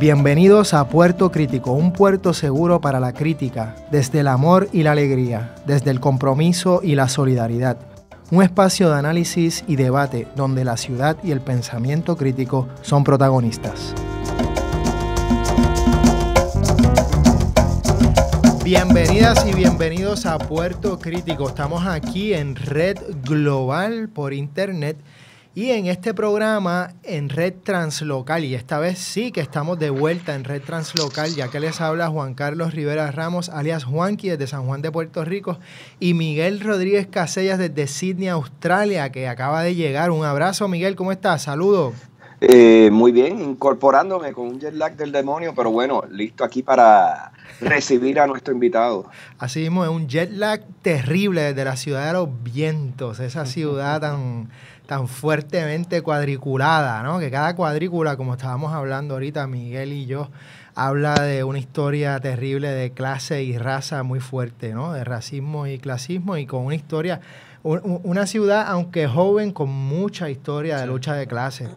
Bienvenidos a Puerto Crítico, un puerto seguro para la crítica, desde el amor y la alegría, desde el compromiso y la solidaridad. Un espacio de análisis y debate donde la ciudad y el pensamiento crítico son protagonistas. Bienvenidas y bienvenidos a Puerto Crítico. Estamos aquí en Red Global por Internet y en este programa en Red Translocal, y esta vez sí que estamos de vuelta en Red Translocal, ya que les habla Juan Carlos Rivera Ramos, alias Juanqui, desde San Juan de Puerto Rico, y Miguel Rodríguez Casellas desde Sydney, Australia, que acaba de llegar. Un abrazo, Miguel, ¿cómo estás? Saludos. Eh, muy bien, incorporándome con un jet lag del demonio, pero bueno, listo aquí para recibir a nuestro invitado. Así mismo, es un jet lag terrible desde la ciudad de los vientos, esa ciudad tan tan fuertemente cuadriculada, ¿no? Que cada cuadrícula, como estábamos hablando ahorita, Miguel y yo, habla de una historia terrible de clase y raza muy fuerte, ¿no? De racismo y clasismo y con una historia, una ciudad, aunque joven, con mucha historia de lucha de clase.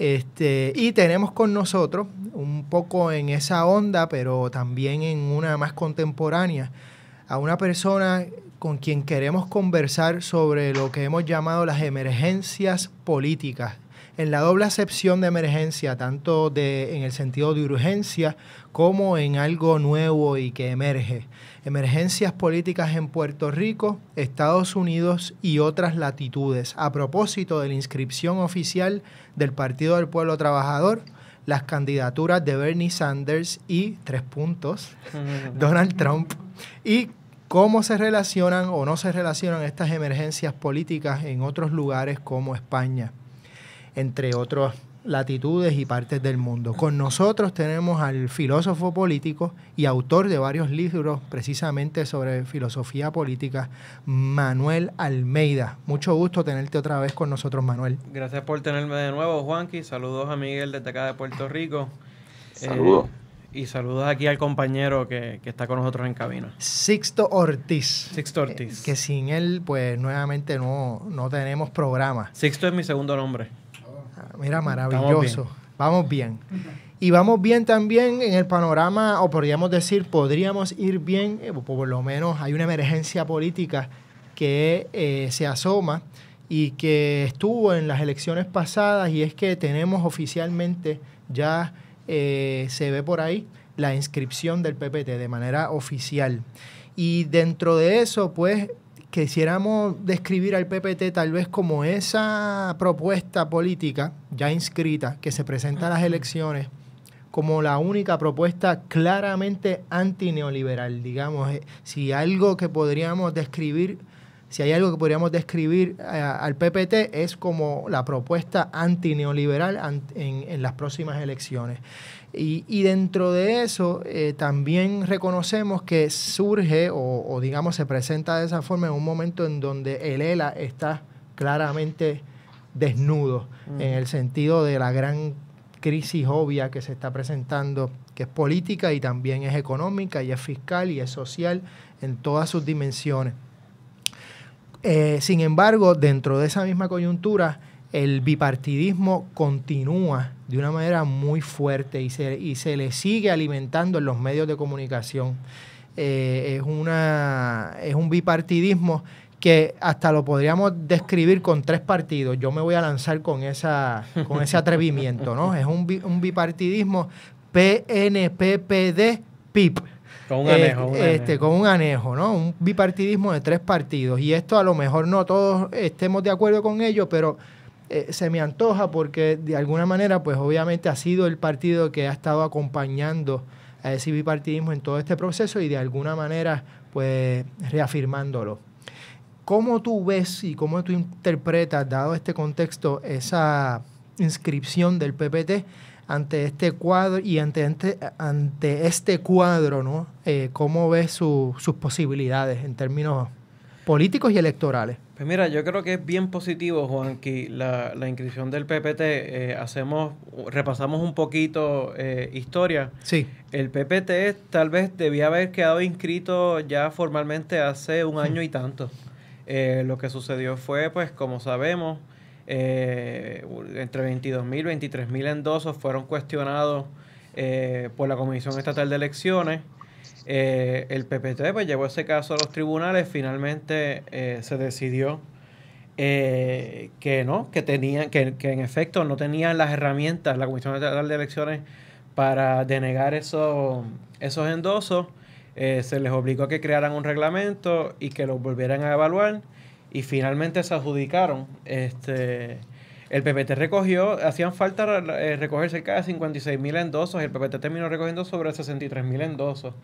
Este, y tenemos con nosotros, un poco en esa onda, pero también en una más contemporánea, a una persona con quien queremos conversar sobre lo que hemos llamado las emergencias políticas. En la doble acepción de emergencia, tanto de, en el sentido de urgencia como en algo nuevo y que emerge. Emergencias políticas en Puerto Rico, Estados Unidos y otras latitudes. A propósito de la inscripción oficial del Partido del Pueblo Trabajador, las candidaturas de Bernie Sanders y, tres puntos, Donald Trump y cómo se relacionan o no se relacionan estas emergencias políticas en otros lugares como España, entre otras latitudes y partes del mundo. Con nosotros tenemos al filósofo político y autor de varios libros precisamente sobre filosofía política, Manuel Almeida. Mucho gusto tenerte otra vez con nosotros, Manuel. Gracias por tenerme de nuevo, Juanqui. Saludos a Miguel desde acá de Puerto Rico. Saludos. Eh, y saludos aquí al compañero que, está con nosotros en camino. Sixto Ortiz. Sixto Ortiz. Eh, que sin él, pues nuevamente no, no tenemos programa. Sixto es mi segundo nombre. Ah, mira, maravilloso. Vamos bien. Y vamos bien también en el panorama, o podríamos decir, podríamos ir bien, eh, por lo menos hay una emergencia política que eh, se asoma y que estuvo en las elecciones pasadas y es que tenemos oficialmente ya eh, se ve por ahí la inscripción del PPT de manera oficial. Y dentro de eso, pues, quisiéramos describir al PPT tal vez como esa propuesta política ya inscrita que se presenta a las elecciones como la única propuesta claramente antineoliberal, digamos, eh, si algo que podríamos describir si hay algo que podríamos describir eh, al PPT, es como la propuesta antineoliberal en, las próximas elecciones. Y, dentro de eso, eh, también reconocemos que surge o, digamos se presenta de esa forma en un momento en donde el ELA está claramente desnudo, mm. en el sentido de la gran crisis obvia que se está presentando, que es política y también es económica y es fiscal y es social en todas sus dimensiones. Eh, sin embargo, dentro de esa misma coyuntura, el bipartidismo continúa de una manera muy fuerte y se, le sigue alimentando en los medios de comunicación. Eh, es, una, es un bipartidismo que hasta lo podríamos describir con tres partidos. Yo me voy a lanzar con, esa, con ese atrevimiento, ¿no? Es un, un bipartidismo PNPPD-PIP. Con un este, anejo. Este, con un anejo, ¿no? Un bipartidismo de tres partidos. Y esto a lo mejor no todos estemos de acuerdo con ello, pero eh, se me antoja porque de alguna manera, pues obviamente ha sido el partido que ha estado acompañando a ese bipartidismo en todo este proceso y de alguna manera, pues reafirmándolo. ¿Cómo tú ves y cómo tú interpretas, dado este contexto, esa inscripción del PPT ante este cuadro y ante, ante, este cuadro, ¿no? Eh, ¿Cómo ves sus posibilidades en términos políticos y electorales? Pues mira, yo creo que es bien positivo, Juan, la, la inscripción del PPT. Eh, hacemos, repasamos un poquito eh, historia. Sí. El PPT tal vez debía haber quedado inscrito ya formalmente hace un año y tanto. Eh, lo que sucedió fue, pues, como sabemos, eh, entre 22.000 y 23.000 endosos fueron cuestionados eh, por la Comisión Estatal de Elecciones. Eh, el PPT pues, llevó ese caso a los tribunales, finalmente eh, se decidió que no, que tenían, que, en efecto no tenían las herramientas la Comisión Estatal de Elecciones para denegar esos, esos endosos. se les obligó a que crearan un reglamento y que los volvieran a evaluar y finalmente se adjudicaron. Este, el PPT recogió, hacían falta eh, recoger cerca de 56 mil endosos, el PPT terminó recogiendo sobre 63.000 mil endosos.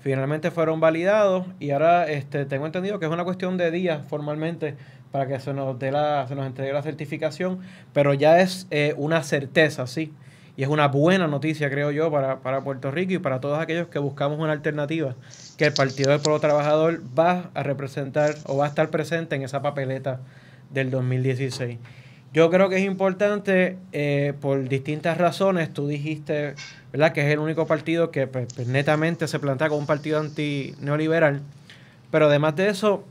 Finalmente fueron validados y ahora este, tengo entendido que es una cuestión de días formalmente para que se nos, dé la, se nos entregue la certificación, pero ya es eh, una certeza, sí y es una buena noticia, creo yo, para, Puerto Rico y para todos aquellos que buscamos una alternativa, que el Partido del Pueblo Trabajador va a representar o va a estar presente en esa papeleta del 2016. Yo creo que es importante eh, por distintas razones. Tú dijiste, ¿verdad?, que es el único partido que pues, pues, netamente se plantea como un partido anti-neoliberal. Pero además de eso,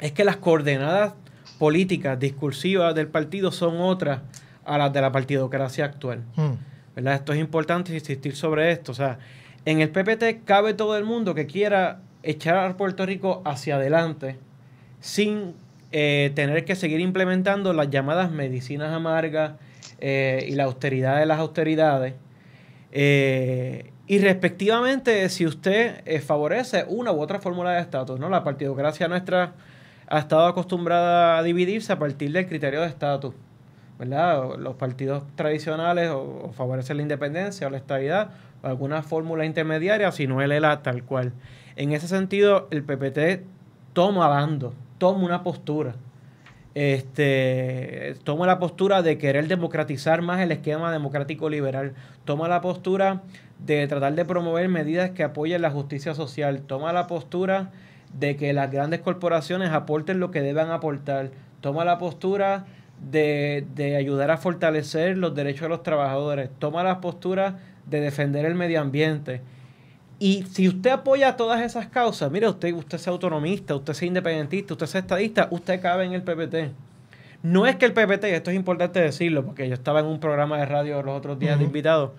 es que las coordenadas políticas, discursivas del partido son otras a las de la partidocracia actual. Hmm. ¿verdad? Esto es importante insistir sobre esto. O sea, en el PPT cabe todo el mundo que quiera echar a Puerto Rico hacia adelante sin eh, tener que seguir implementando las llamadas medicinas amargas eh, y la austeridad de las austeridades. Eh, y respectivamente, si usted favorece una u otra fórmula de estatus, ¿no? La partidocracia nuestra ha estado acostumbrada a dividirse a partir del criterio de estatus. ¿verdad? los partidos tradicionales o, la independencia o la estabilidad alguna fórmula intermediaria, si no el tal cual. En ese sentido, el PPT toma bando, toma una postura. Este, toma la postura de querer democratizar más el esquema democrático liberal, toma la postura de tratar de promover medidas que apoyen la justicia social, toma la postura de que las grandes corporaciones aporten lo que deban aportar, toma la postura de, ayudar a fortalecer los derechos de los trabajadores, toma la postura de defender el medio ambiente. Y si usted apoya todas esas causas, mire, usted, usted sea autonomista, usted sea independentista, usted sea estadista, usted cabe en el PPT. No es que el PPT, esto es importante decirlo, porque yo estaba en un programa de radio los otros días de invitados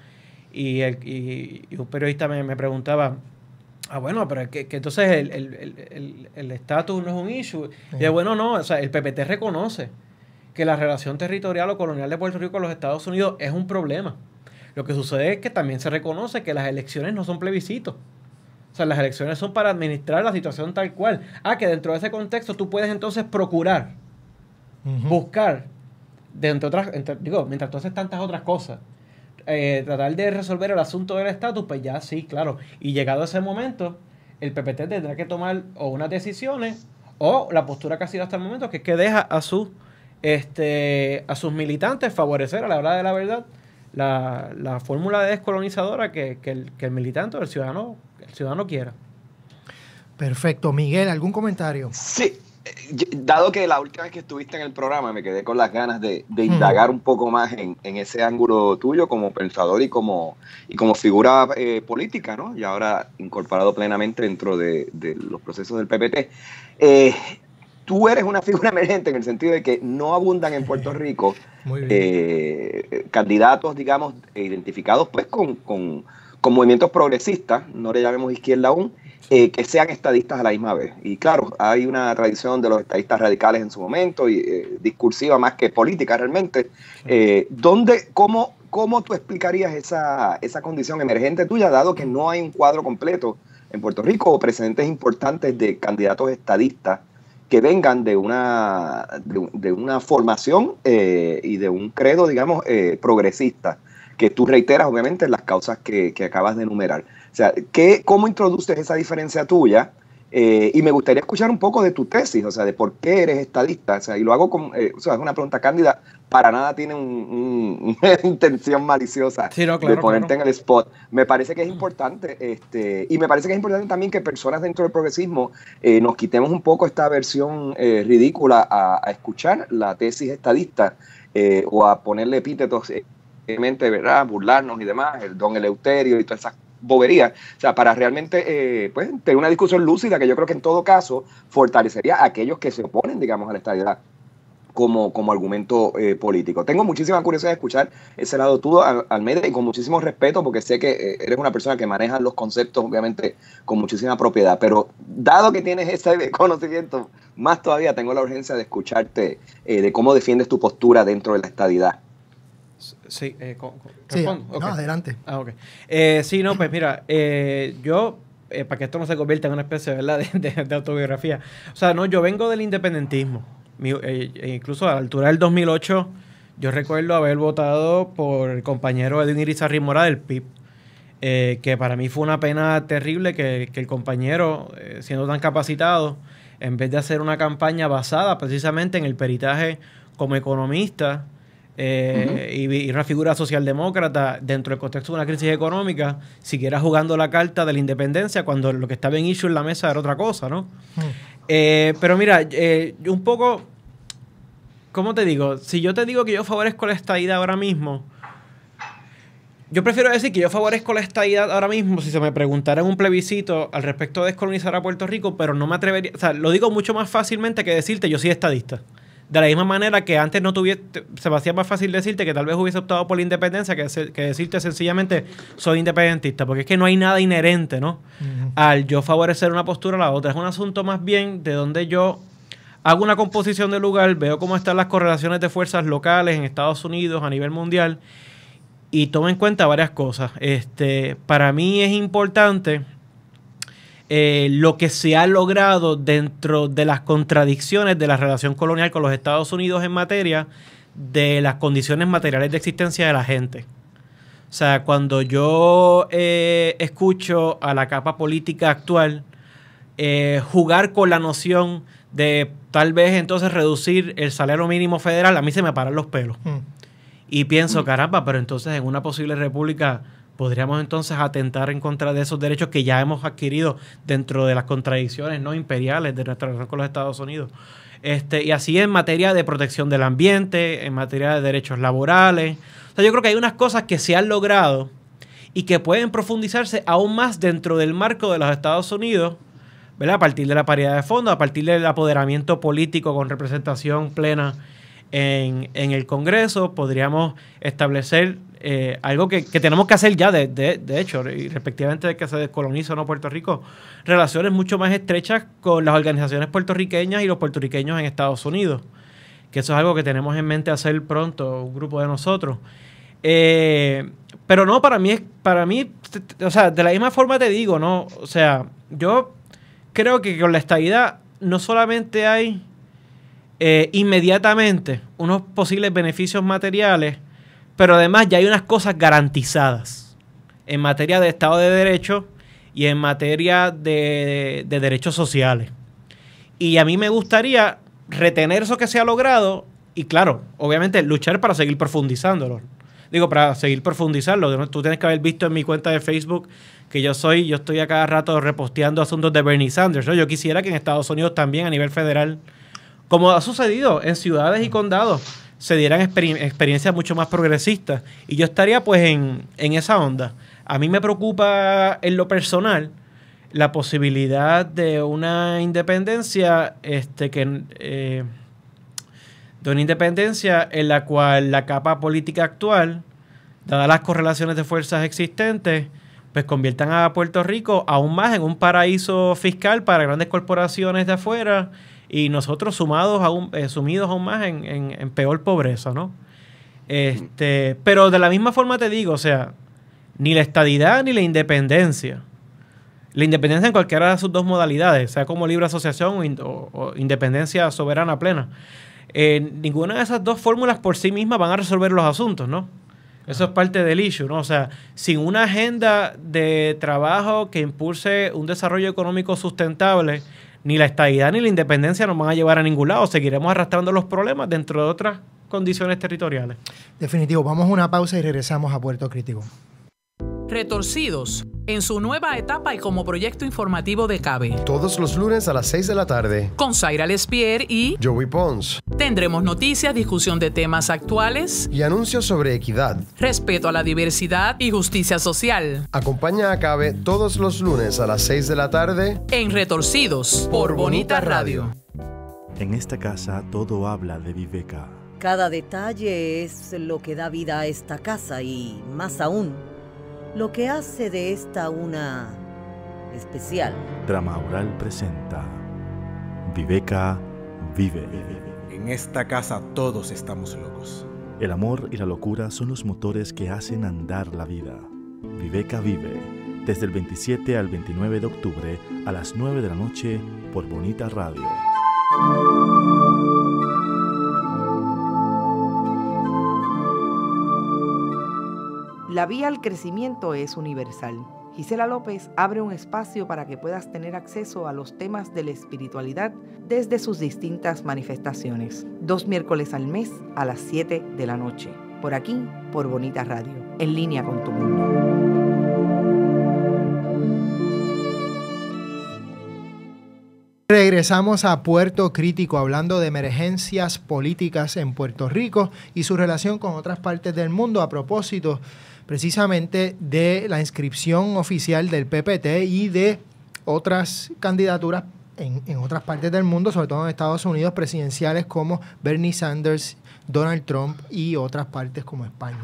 y, el, un periodista me, preguntaba, ah, bueno, pero que, que entonces el estatus no es un issue. Y bueno, no, o sea, el PPT reconoce que la relación territorial o colonial de Puerto Rico con los Estados Unidos es un problema. Lo que sucede es que también se reconoce que las elecciones no son plebiscitos. O sea, las elecciones son para administrar la situación tal cual. Ah, que dentro de ese contexto tú puedes entonces procurar, buscar, dentro otras, digo, mientras tú haces tantas otras cosas, eh, tratar de resolver el asunto del estatus, pues ya sí, claro. Y llegado ese momento, el PPT tendrá que tomar o unas decisiones o la postura que ha sido hasta el momento, que es que deja a su este, a sus militantes favorecer a la hora de la verdad la, fórmula descolonizadora que, el, militante o el ciudadano, el ciudadano quiera. Perfecto. Miguel, ¿algún comentario? Sí. Eh, dado que la última vez que estuviste en el programa me quedé con las ganas de, hmm. indagar un poco más en, ese ángulo tuyo como pensador y como, y como figura eh, política, ¿no? Y ahora incorporado plenamente dentro de, de los procesos del PPT. Eh, tú eres una figura emergente en el sentido de que no abundan en Puerto Rico eh, candidatos, digamos, identificados pues con, movimientos progresistas, no le llamemos izquierda aún, eh, que sean estadistas a la misma vez. Y claro, hay una tradición de los estadistas radicales en su momento, y, eh, discursiva más que política realmente. ¿dónde, cómo, ¿Cómo tú explicarías esa, condición emergente tuya, dado que no hay un cuadro completo en Puerto Rico o precedentes importantes de candidatos estadistas que vengan de una, de, una formación eh, y de un credo, digamos, eh, progresista, que tú reiteras obviamente las causas que, acabas de enumerar. O sea, ¿cómo introduces esa diferencia tuya? Eh, y me gustaría escuchar un poco de tu tesis, o sea, de por qué eres estadista. O sea, y lo hago con, o sea, es una pregunta cándida, para nada tiene una intención maliciosa de ponerte en el spot. Me parece que es importante, este, y me parece que es importante también que personas dentro del progresismo eh, nos quitemos un poco esta versión eh, ridícula a, escuchar la tesis estadista eh, o a ponerle epítetos, ¿verdad? burlarnos y demás, el don Eleuterio y todas esas boberías, o sea, para realmente pues, tener una discusión lúcida que yo creo que en todo caso fortalecería a aquellos que se oponen, digamos, a la estadidad como, como argumento eh, político. Tengo muchísima curiosidad de escuchar ese lado tuyo, al, Almeida, y con muchísimo respeto, porque sé que eh, eres una persona que maneja los conceptos, obviamente, con muchísima propiedad, pero dado que tienes ese conocimiento, más todavía tengo la urgencia de escucharte eh, de cómo defiendes tu postura dentro de la estadidad. Sí, no, adelante. Ah, sí, no, pues mira, yo para que esto no se convierta en una especie De, de, de, autobiografía. O sea, no, yo vengo del independentismo. Eh, incluso a la altura del 2008, yo recuerdo haber votado por el compañero Edwin Irizarri Mora del PIB, eh, que para mí fue una pena terrible que, el compañero, eh, siendo tan capacitado, en vez de hacer una campaña basada precisamente en el peritaje como economista, y, una figura socialdemócrata dentro del contexto de una crisis económica, siguiera jugando la carta de la independencia cuando lo que estaba en issue en la mesa era otra cosa, ¿no? pero mira, un poco ¿Cómo te digo? Si yo te digo que yo favorezco la estadidad ahora mismo, yo prefiero decir que yo favorezco la estadidad ahora mismo si se me preguntara en un plebiscito al respecto de descolonizar a Puerto Rico, pero no me atrevería, o sea, lo digo mucho más fácilmente que decirte yo soy estadista. De la misma manera que antes no tuviese, se me hacía más fácil decirte que tal vez hubiese optado por la independencia que, decirte sencillamente soy independentista, porque es que no hay nada inherente, ¿no? Al yo favorecer una postura a la otra. Es un asunto más bien de donde yo hago una composición del lugar, veo cómo están las correlaciones de fuerzas locales en Estados Unidos, a nivel mundial, y tomo en cuenta varias cosas. Este, para mí es importante eh, lo que se ha logrado dentro de las contradicciones de la relación colonial con los Estados Unidos en materia de las condiciones materiales de existencia de la gente. O sea, cuando yo eh, escucho a la capa política actual eh, jugar con la noción de tal vez entonces reducir el salario mínimo federal, a mí se me paran los pelos. Hmm. Y pienso, caramba, pero entonces en una posible república podríamos entonces atentar en contra de esos derechos que ya hemos adquirido dentro de las contradicciones no imperiales de nuestra relación con los Estados Unidos. Este, y así en materia de protección del ambiente, en materia de derechos laborales. O sea, yo creo que hay unas cosas que se han logrado y que pueden profundizarse aún más dentro del marco de los Estados Unidos a partir de la paridad de fondo, a partir del apoderamiento político con representación plena en, el Congreso, podríamos establecer eh, algo que, tenemos que hacer ya, de, hecho, respectivamente de que se descoloniza o no Puerto Rico, relaciones mucho más estrechas con las organizaciones puertorriqueñas y los puertorriqueños en Estados Unidos, que eso es algo que tenemos en mente hacer pronto, un grupo de nosotros. Eh, pero no, para mí, para mí, o sea, de la misma forma te digo, ¿no? O sea, yo creo que con la estabilidad no solamente hay eh, inmediatamente unos posibles beneficios materiales, pero además ya hay unas cosas garantizadas en materia de Estado de Derecho y en materia de, de derechos sociales. Y a mí me gustaría retener eso que se ha logrado y claro, obviamente luchar para seguir profundizándolo digo, para seguir profundizarlo, tú tienes que haber visto en mi cuenta de Facebook que yo soy, yo estoy a cada rato reposteando asuntos de Bernie Sanders. Yo quisiera que en Estados Unidos también, a nivel federal, como ha sucedido en ciudades y condados, se dieran experiencias mucho más progresistas. Y yo estaría pues en, en esa onda. A mí me preocupa en lo personal la posibilidad de una independencia este, que... Eh, de una independencia en la cual la capa política actual, dadas las correlaciones de fuerzas existentes, pues conviertan a Puerto Rico aún más en un paraíso fiscal para grandes corporaciones de afuera y nosotros sumados aún, eh, sumidos aún más en, peor pobreza, ¿no? Este, pero de la misma forma te digo, o sea, ni la estadidad ni la independencia. La independencia en cualquiera de sus dos modalidades, sea como libre asociación o independencia soberana plena eh, ninguna de esas dos fórmulas por sí mismas van a resolver los asuntos, ¿no? Eso es parte del issue, ¿no? O sea, sin una agenda de trabajo que impulse un desarrollo económico sustentable, ni la estabilidad ni la independencia nos van a llevar a ningún lado. Seguiremos arrastrando los problemas dentro de otras condiciones territoriales. Definitivo, vamos a una pausa y regresamos a Puerto Crítico. Retorcidos, en su nueva etapa y como proyecto informativo de CABE. Todos los lunes a las 6 de la tarde. Con Zaira Lespierre y Joey Pons. Tendremos noticias, discusión de temas actuales y anuncios sobre equidad, respeto a la diversidad y justicia social. Acompaña a CABE todos los lunes a las 6 de la tarde en Retorcidos por Bonita Radio. En esta casa todo habla de Viveca. Cada detalle es lo que da vida a esta casa y más aún lo que hace de esta una especial. Drama Oral presenta Viveca vive. En esta casa todos estamos locos. El amor y la locura son los motores que hacen andar la vida. Viveca vive desde el 27 al 29 de octubre a las 9 de la noche por Bonita Radio. La vía al crecimiento es universal. Gisela López abre un espacio para que puedas tener acceso a los temas de la espiritualidad desde sus distintas manifestaciones, dos miércoles al mes a las 7 de la noche, por aquí, por Bonita Radio, en línea con tu mundo. Regresamos a Puerto Crítico hablando de emergencias políticas en Puerto Rico y su relación con otras partes del mundo a propósito precisamente de la inscripción oficial del PPT y de otras candidaturas en, en, otras partes del mundo, sobre todo en Estados Unidos, presidenciales como Bernie Sanders, Donald Trump y otras partes como España.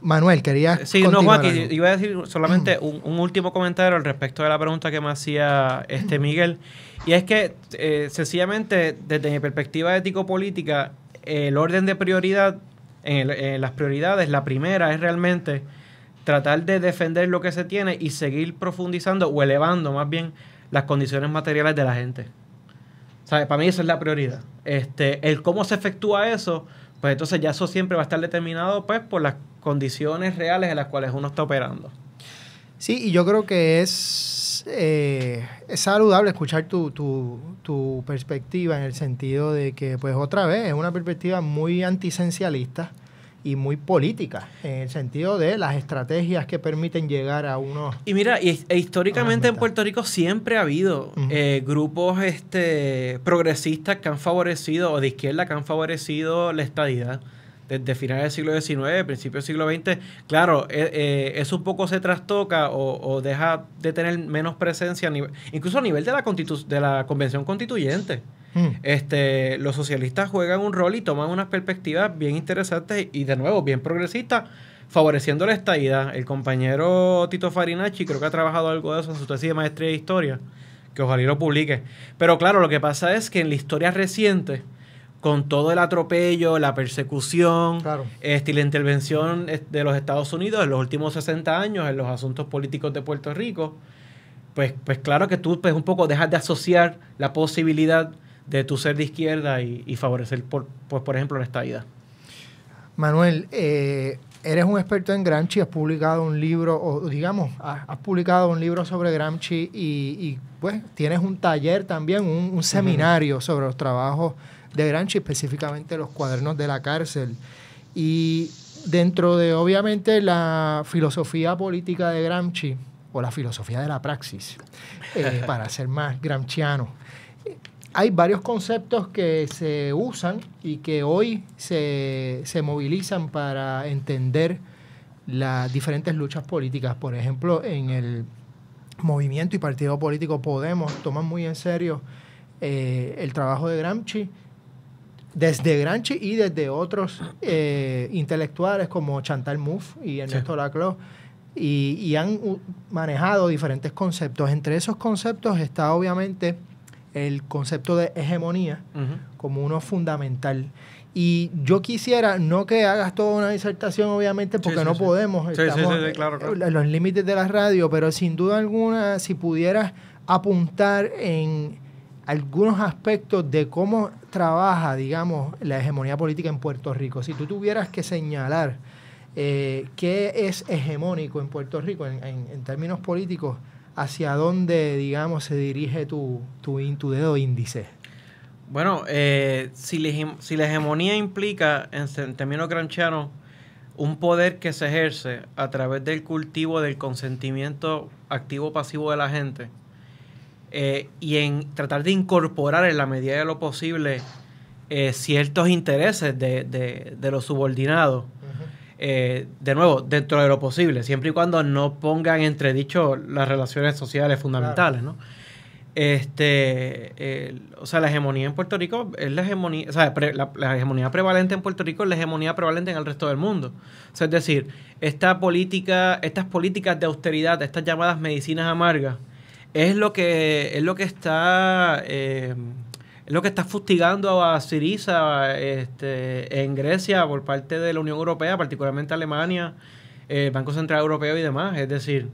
Manuel, quería. Sí, no, Juan, iba a decir solamente un, último comentario al respecto de la pregunta que me hacía este Miguel. Y es que, eh, sencillamente, desde mi perspectiva ético-política, el orden de prioridad, en las prioridades, la primera es realmente tratar de defender lo que se tiene y seguir profundizando o elevando más bien las condiciones materiales de la gente. Para mí esa es la prioridad. Este, el cómo se efectúa eso, pues entonces ya eso siempre va a estar determinado pues, por las condiciones reales en las cuales uno está operando. Sí, y yo creo que es, eh, es saludable escuchar tu, tu, perspectiva en el sentido de que, pues otra vez, es una perspectiva muy antisencialista y muy política, en el sentido de las estrategias que permiten llegar a unos... Y mira, y, e históricamente en ah, Puerto Rico siempre ha habido eh, grupos este, progresistas que han favorecido, o de izquierda que han favorecido la estadidad desde finales del siglo XIX, principios del siglo XX, claro, e, e, eso un poco se trastoca o, deja de tener menos presencia, incluso a nivel de la, de la convención constituyente. Mm. Este, los socialistas juegan un rol y toman unas perspectivas bien interesantes y de nuevo bien progresistas, favoreciendo la estadidad. El compañero Tito Farinacci creo que ha trabajado algo de eso en su tesis de maestría de historia, que ojalá lo publique. Pero claro, lo que pasa es que en la historia reciente, con todo el atropello, la persecución, este, y la intervención de los Estados Unidos en los últimos 60 años en los asuntos políticos de Puerto Rico, pues, pues claro que tú pues, un poco dejas de asociar la posibilidad de tu ser de izquierda y, favorecer, por, pues, por ejemplo, la estadidad. Manuel, eh, eres un experto en Gramsci, has publicado un libro, o digamos, has, publicado un libro sobre Gramsci y, pues tienes un taller también, un, seminario sobre los trabajos de Gramsci, específicamente los cuadernos de la cárcel. Y dentro de, obviamente, la filosofía política de Gramsci, o la filosofía de la praxis, eh, para ser más gramsciano hay varios conceptos que se usan y que hoy se, movilizan para entender las diferentes luchas políticas. Por ejemplo, en el movimiento y partido político Podemos toman muy en serio eh, el trabajo de Gramsci, desde Gramsci y desde otros eh, intelectuales como Chantal Mouffe y Ernesto sí. Laclau, y, han manejado diferentes conceptos. Entre esos conceptos está obviamente el concepto de hegemonía como uno fundamental. Y yo quisiera, no que hagas toda una disertación, obviamente, porque no podemos, estamos los límites de la radio, pero sin duda alguna, si pudieras apuntar en algunos aspectos de cómo trabaja, digamos, la hegemonía política en Puerto Rico. Si tú tuvieras que señalar eh, qué es hegemónico en Puerto Rico en, en términos políticos, hacia dónde, digamos, se dirige tu, tu, dedo índice? Bueno, eh, si, la, hegemonía implica, en, términos un poder que se ejerce a través del cultivo del consentimiento activo-pasivo de la gente eh, y en tratar de incorporar en la medida de lo posible eh, ciertos intereses de los subordinados, eh, de nuevo, dentro de lo posible, siempre y cuando no pongan entredicho las relaciones sociales fundamentales, ¿no? Este, o sea, la hegemonía en Puerto Rico es la hegemonía, o sea, la, hegemonía prevalente en Puerto Rico es la hegemonía prevalente en el resto del mundo. es decir, esta política, estas políticas de austeridad, estas llamadas medicinas amargas, es lo que, es lo que está... Eh, es lo que está fustigando a Siriza este, en Grecia por parte de la Unión Europea, particularmente Alemania, eh, Banco Central Europeo y demás. Es decir,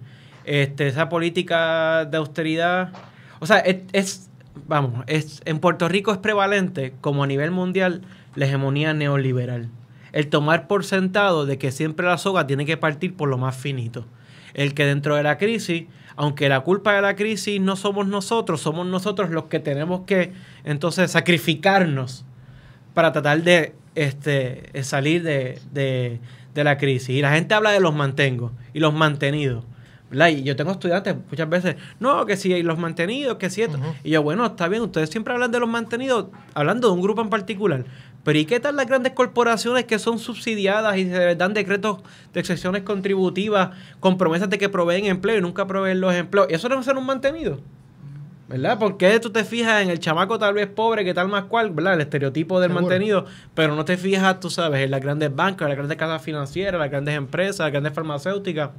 este, esa política de austeridad. O sea, es vamos, es, en Puerto Rico es prevalente, como a nivel mundial, la hegemonía neoliberal. El tomar por sentado de que siempre la soga tiene que partir por lo más finito el que dentro de la crisis, aunque la culpa de la crisis no somos nosotros, somos nosotros los que tenemos que entonces sacrificarnos para tratar de este, salir de, la crisis. Y la gente habla de los mantengo y los mantenidos. Y yo tengo estudiantes muchas veces, no, que si hay los mantenidos, que si esto. Y yo, bueno, está bien, ustedes siempre hablan de los mantenidos, hablando de un grupo en particular. Pero ¿y qué tal las grandes corporaciones que son subsidiadas y se dan decretos de excepciones contributivas con promesas de que proveen empleo y nunca proveen los empleos? Eso no ser un mantenido. ¿Verdad? Porque tú te fijas en el chamaco tal vez pobre, que tal más cual, ¿verdad? El estereotipo del mantenido, pero no te fijas, tú sabes, en las grandes bancas, en las grandes casas financieras, las grandes empresas, las grandes farmacéuticas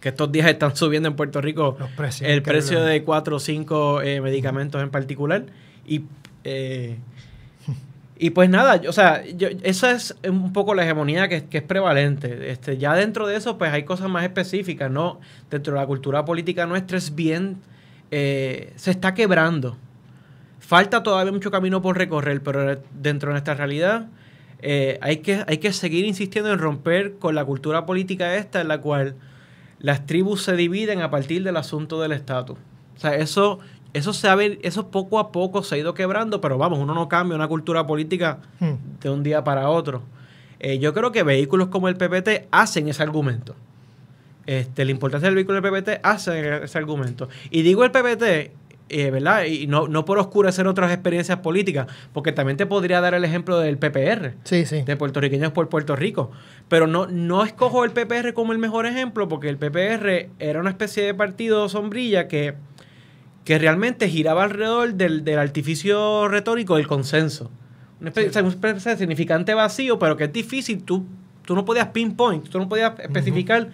que estos días están subiendo en Puerto Rico el precio de cuatro o cinco eh, medicamentos en particular. Y eh, y pues nada, o sea, esa es un poco la hegemonía que, es prevalente. Este, ya dentro de eso, pues hay cosas más específicas, ¿no? Dentro de la cultura política nuestra es bien, eh, se está quebrando. Falta todavía mucho camino por recorrer, pero dentro de nuestra realidad eh, hay, que, hay que seguir insistiendo en romper con la cultura política esta en la cual las tribus se dividen a partir del asunto del estatus. O sea, eso eso, se ha, eso poco a poco se ha ido quebrando, pero vamos, uno no cambia una cultura política hmm. de un día para otro. Eh, yo creo que vehículos como el PPT hacen ese argumento. Este, la importancia del vehículo del PPT hace ese argumento. Y digo el PPT, eh, ¿verdad? Y no, no por oscurecer otras experiencias políticas, porque también te podría dar el ejemplo del PPR, sí, sí. de puertorriqueños por Puerto Rico. Pero no, no escojo el PPR como el mejor ejemplo, porque el PPR era una especie de partido sombrilla que que realmente giraba alrededor del, artificio retórico del consenso. Una un significante vacío, pero que es difícil. Tú, tú no podías pinpoint, tú no podías especificar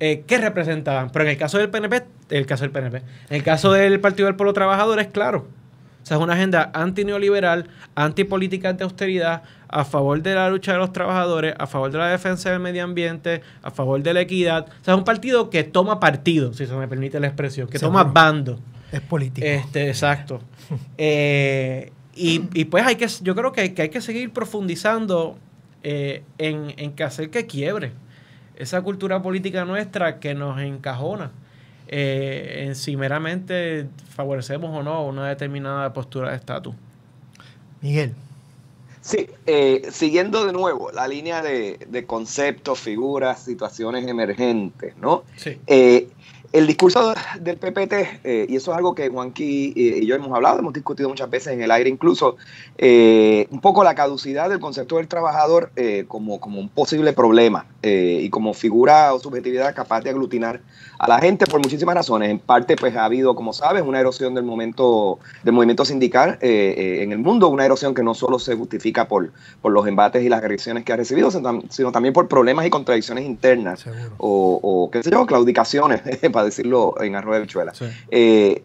eh, qué representaban. Pero en el caso del PNP, el caso del PNP, en el caso del Partido del Pueblo Trabajador es claro. O sea, es una agenda antineoliberal, antipolítica de austeridad, a favor de la lucha de los trabajadores, a favor de la defensa del medio ambiente, a favor de la equidad. O sea, es un partido que toma partido, si se me permite la expresión, que toma bando. Es político. Este, exacto. Eh, y, y, pues hay que, yo creo que, hay que seguir profundizando eh, en, en que hacer que quiebre esa cultura política nuestra que nos encajona eh, en si meramente favorecemos o no una determinada postura de estatus. Miguel. Sí, eh, siguiendo de nuevo la línea de, conceptos, figuras, situaciones emergentes, ¿no? Sí. El discurso del PPT, eh, y eso es algo que Juanqui eh, y yo hemos hablado, hemos discutido muchas veces en el aire incluso, eh, un poco la caducidad del concepto del trabajador como, como un posible problema y como figura o subjetividad capaz de aglutinar a la gente por muchísimas razones. En parte, pues ha habido, como sabes, una erosión del, momento, del movimiento sindical en el mundo, una erosión que no solo se justifica por, por los embates y las agresiones que ha recibido, sino también por problemas y contradicciones internas o, o, qué sé yo, claudicaciones. decirlo en arroz de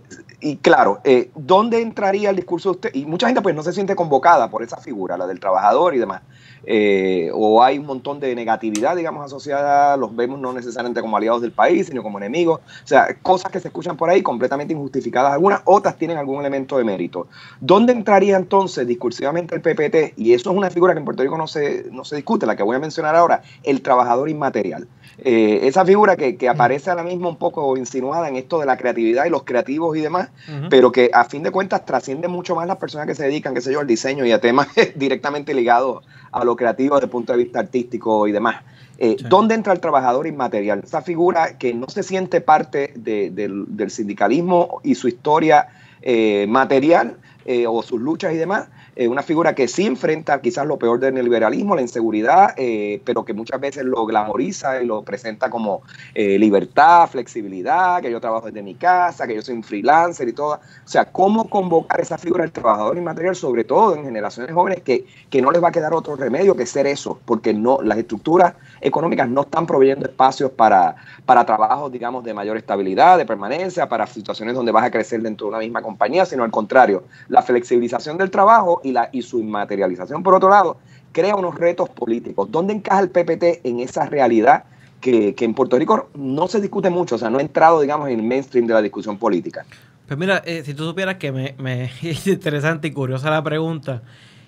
y claro, eh, ¿dónde entraría el discurso de usted? Y mucha gente pues no se siente convocada por esa figura, la del trabajador y demás. Eh, o hay un montón de negatividad, digamos, asociada, los vemos no necesariamente como aliados del país, sino como enemigos. O sea, cosas que se escuchan por ahí completamente injustificadas algunas, otras tienen algún elemento de mérito. ¿Dónde entraría entonces discursivamente el PPT? Y eso es una figura que en Puerto Rico no se, no se discute, la que voy a mencionar ahora, el trabajador inmaterial. Eh, esa figura que, que aparece ahora mismo un poco insinuada en esto de la creatividad y los creativos y demás, pero que a fin de cuentas trasciende mucho más las personas que se dedican, qué sé yo, al diseño y a temas directamente ligados a lo creativo desde el punto de vista artístico y demás. Eh, ¿Dónde entra el trabajador inmaterial? Esa figura que no se siente parte del, sindicalismo y su historia eh, material eh, o sus luchas y demás, eh, una figura que sí enfrenta quizás lo peor del neoliberalismo, la inseguridad, eh, pero que muchas veces lo glamoriza y lo presenta como eh, libertad, flexibilidad, que yo trabajo desde mi casa, que yo soy un freelancer y todo. O sea, ¿cómo convocar esa figura del trabajador inmaterial, sobre todo en generaciones jóvenes, que, no les va a quedar otro remedio que ser eso, porque no las estructuras económicas no están proveyendo espacios para, para trabajos, digamos, de mayor estabilidad, de permanencia, para situaciones donde vas a crecer dentro de una misma compañía, sino al contrario, la flexibilización del trabajo y, su inmaterialización. Por otro lado, crea unos retos políticos. ¿Dónde encaja el PPT en esa realidad que, en Puerto Rico no se discute mucho? O sea, no ha entrado, digamos, en el mainstream de la discusión política. Pues mira, eh, si tú supieras que me, es interesante y curiosa la pregunta,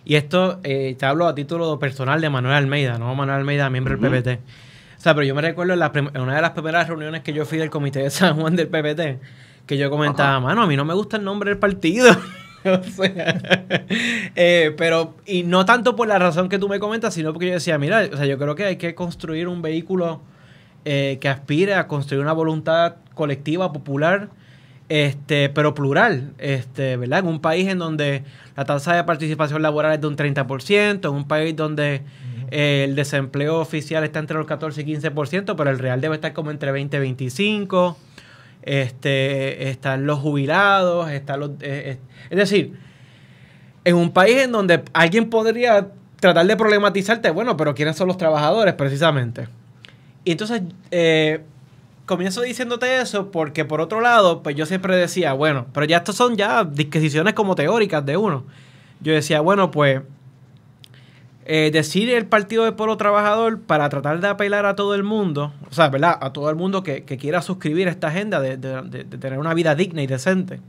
y esto eh, te hablo a título personal de Manuel Almeida, ¿no? Manuel Almeida, miembro del PPT. O sea, pero yo me recuerdo en, una de las primeras reuniones que yo fui del Comité de San Juan del PPT, que yo comentaba, mano, a mí no me gusta el nombre del partido. Eh, pero, y no tanto por la razón que tú me comentas, sino porque yo decía, mira, o sea, yo creo que hay que construir un vehículo eh, que aspire a construir una voluntad colectiva, popular, este, pero plural, este, ¿verdad? En un país en donde la tasa de participación laboral es de un 30%, en un país donde eh, el desempleo oficial está entre los 14 y 15%, pero el real debe estar como entre 20 y 25% este, están los jubilados, están los... Eh, eh, es decir, en un país en donde alguien podría tratar de problematizarte, bueno, pero ¿quiénes son los trabajadores precisamente? Y entonces eh, comienzo diciéndote eso porque por otro lado, pues yo siempre decía, bueno, pero ya estas son ya disquisiciones como teóricas de uno. Yo decía, bueno, pues eh, decir el Partido de Pueblo Trabajador para tratar de apelar a todo el mundo, o sea, ¿verdad? A todo el mundo que, quiera suscribir esta agenda de, tener una vida digna y decente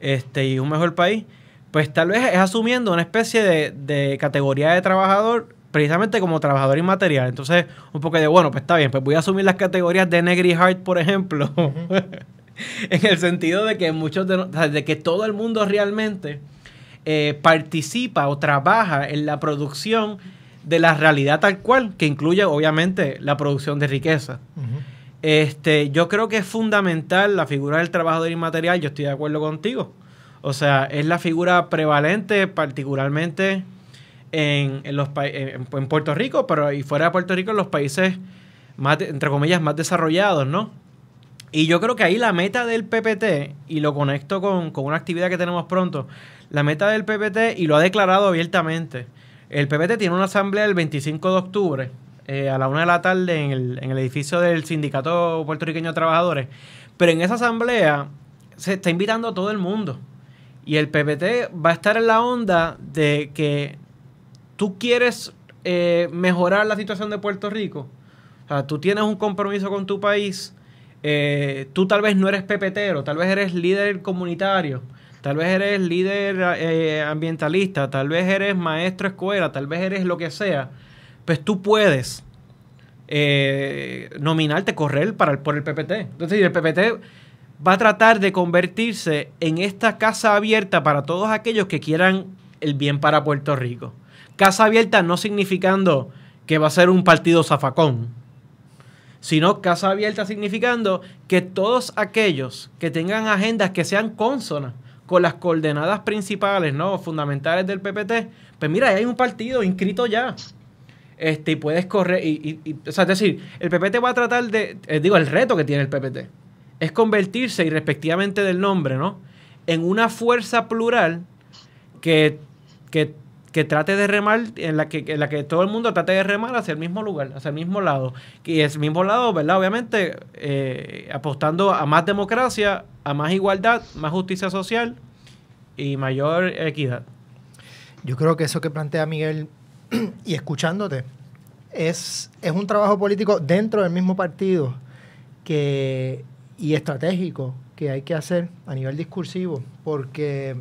este, y un mejor país, pues tal vez es asumiendo una especie de, categoría de trabajador precisamente como trabajador inmaterial. Entonces, un poco de, bueno, pues está bien, pues voy a asumir las categorías de Negri Hart, por ejemplo, en el sentido de que muchos de, de que todo el mundo realmente eh, participa o trabaja en la producción de la realidad tal cual, que incluye obviamente la producción de riqueza. este, yo creo que es fundamental la figura del trabajador inmaterial, yo estoy de acuerdo contigo. O sea, es la figura prevalente particularmente en, los, Puerto Rico, pero y fuera de Puerto Rico en los países, entre comillas, más desarrollados, ¿no? Y yo creo que ahí la meta del PPT, y lo conecto con, con, una actividad que tenemos pronto, la meta del PPT, y lo ha declarado abiertamente, el PPT tiene una asamblea el 25 de octubre eh, a la una de la tarde en el, en el edificio del Sindicato Puertorriqueño de Trabajadores, pero en esa asamblea se está invitando a todo el mundo. Y el PPT va a estar en la onda de que tú quieres eh, mejorar la situación de Puerto Rico, o sea, tú tienes un compromiso con tu país, eh, tú tal vez no eres pepetero, tal vez eres líder comunitario, tal vez eres líder eh, ambientalista, tal vez eres maestro escuela, tal vez eres lo que sea, pues tú puedes eh, nominarte, correr para por el PPT. Entonces, el PPT va a tratar de convertirse en esta casa abierta para todos aquellos que quieran el bien para Puerto Rico. Casa abierta no significando que va a ser un partido zafacón sino casa abierta significando que todos aquellos que tengan agendas que sean consonas con las coordenadas principales, ¿no? Fundamentales del PPT, pues mira, ahí hay un partido inscrito ya. Este, y puedes correr, y, o sea, es decir, el PPT va a tratar de, eh, digo, el reto que tiene el PPT es convertirse, y respectivamente del nombre, ¿no? En una fuerza plural que, que que trate de remar, en la que, la que todo el mundo trate de remar hacia el mismo lugar, hacia el mismo lado. Y el mismo lado, ¿verdad? Obviamente, eh, apostando a más democracia, a más igualdad, más justicia social y mayor equidad. Yo creo que eso que plantea Miguel, y escuchándote, es, es un trabajo político dentro del mismo partido que, y estratégico que hay que hacer a nivel discursivo, porque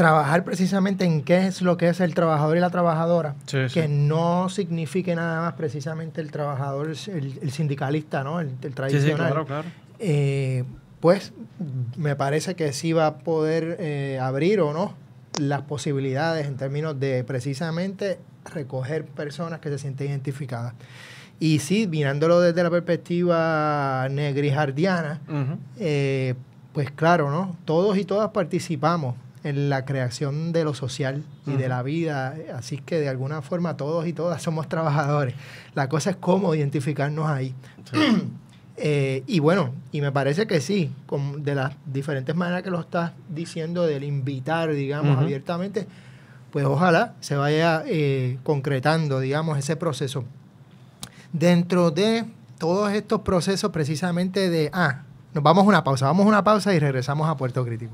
trabajar precisamente en qué es lo que es el trabajador y la trabajadora, que no signifique nada más precisamente el trabajador, el, sindicalista, ¿no? El, tradicional. claro, claro. Eh, pues me parece que sí va a poder eh, abrir o no las posibilidades en términos de precisamente recoger personas que se sienten identificadas. Y sí, mirándolo desde la perspectiva negrijardiana, eh, pues claro, ¿no? Todos y todas participamos en la creación de lo social y de la vida. Así que de alguna forma todos y todas somos trabajadores. La cosa es cómo identificarnos ahí. Eh, y bueno, y me parece que sí, con, de las diferentes maneras que lo estás diciendo, del invitar, digamos, abiertamente, pues ojalá se vaya eh, concretando, digamos, ese proceso. Dentro de todos estos procesos precisamente de, ah, nos vamos a una pausa, vamos a una pausa y regresamos a Puerto Crítico.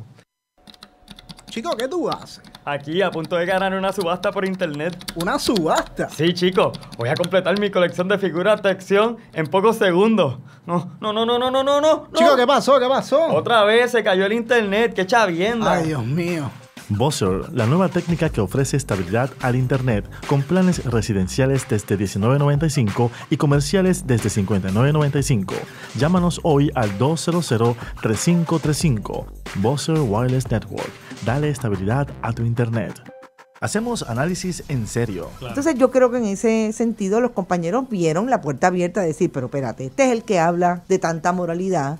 Chico, ¿qué tú haces? Aquí, a punto de ganar una subasta por internet. ¿Una subasta? Sí, chico. Voy a completar mi colección de figuras de acción en pocos segundos. No, no, no, no, no, no, no, no. Chico, ¿qué pasó? ¿Qué pasó? Otra vez se cayó el internet. ¡Qué viendo? Ay, Dios mío. Buzzer, la nueva técnica que ofrece estabilidad al Internet con planes residenciales desde $19.95 y comerciales desde $59.95. Llámanos hoy al 200-3535. Buzzer Wireless Network Dale estabilidad a tu Internet. Hacemos análisis en serio. Entonces yo creo que en ese sentido los compañeros vieron la puerta abierta De decir, pero espérate, este es el que habla de tanta moralidad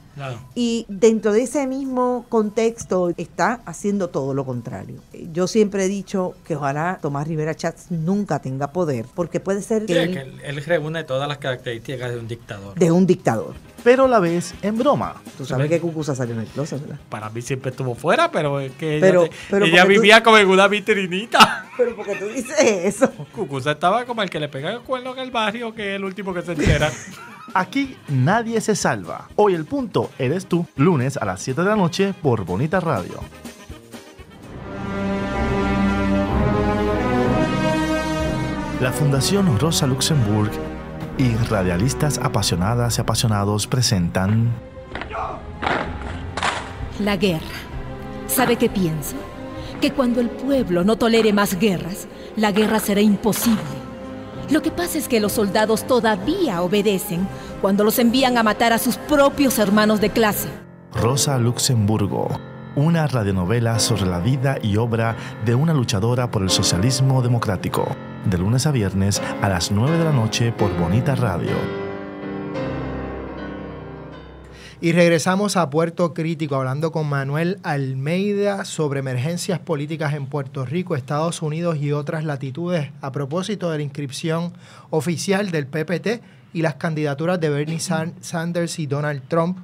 y dentro de ese mismo contexto está haciendo todo lo contrario. Eh, yo siempre he dicho que ojalá Tomás Rivera Chats nunca tenga poder, porque puede ser que, él, reúne todas las características de un dictador. De un dictador pero la vez en broma. Tú sabes que Cucusa salió en el closet, Para mí siempre estuvo fuera, pero es que ella, vivía como en una vitrinita. Pero porque tú dices eso. Cucusa estaba como el que le pega el cuerno en el barrio, que es el último que se entera. Aquí nadie se salva. Hoy el punto eres tú, lunes a las 7 de la noche por Bonita Radio. La Fundación Rosa Luxemburg y radialistas apasionadas y apasionados presentan... La guerra. ¿Sabe qué pienso? que cuando el pueblo no tolere más guerras, la guerra será imposible. Lo que pasa es que los soldados todavía obedecen cuando los envían a matar a sus propios hermanos de clase. Rosa Luxemburgo, una radionovela sobre la vida y obra de una luchadora por el socialismo democrático, de lunes a viernes a las 9 de la noche por Bonita Radio. Y regresamos a Puerto Crítico hablando con Manuel Almeida sobre emergencias políticas en Puerto Rico, Estados Unidos y otras latitudes a propósito de la inscripción oficial del PPT y las candidaturas de Bernie Sanders y Donald Trump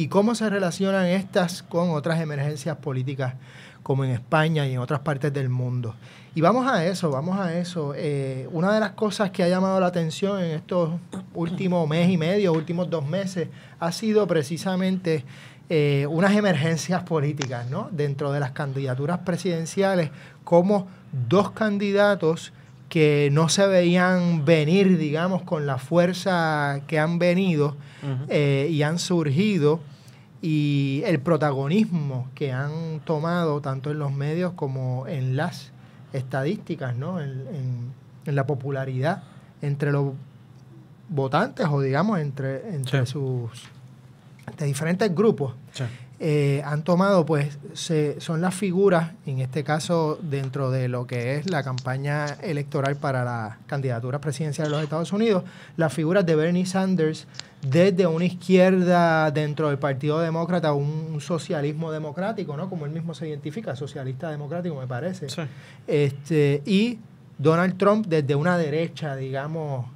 y cómo se relacionan estas con otras emergencias políticas como en España y en otras partes del mundo. Y vamos a eso, vamos a eso. Eh, una de las cosas que ha llamado la atención en estos últimos mes y medio, últimos dos meses, ha sido precisamente eh, unas emergencias políticas, Dentro de las candidaturas presidenciales, como dos candidatos que no se veían venir, digamos, con la fuerza que han venido eh, y han surgido y el protagonismo que han tomado tanto en los medios como en las estadísticas, en, la popularidad entre los votantes o digamos entre, entre sus diferentes grupos. Eh, han tomado, pues se, son las figuras, en este caso dentro de lo que es la campaña electoral para la candidatura presidencial de los Estados Unidos, las figuras de Bernie Sanders desde una izquierda dentro del Partido Demócrata, un, socialismo democrático, ¿no? Como él mismo se identifica, socialista democrático, me parece. Este, y Donald Trump desde una derecha, digamos,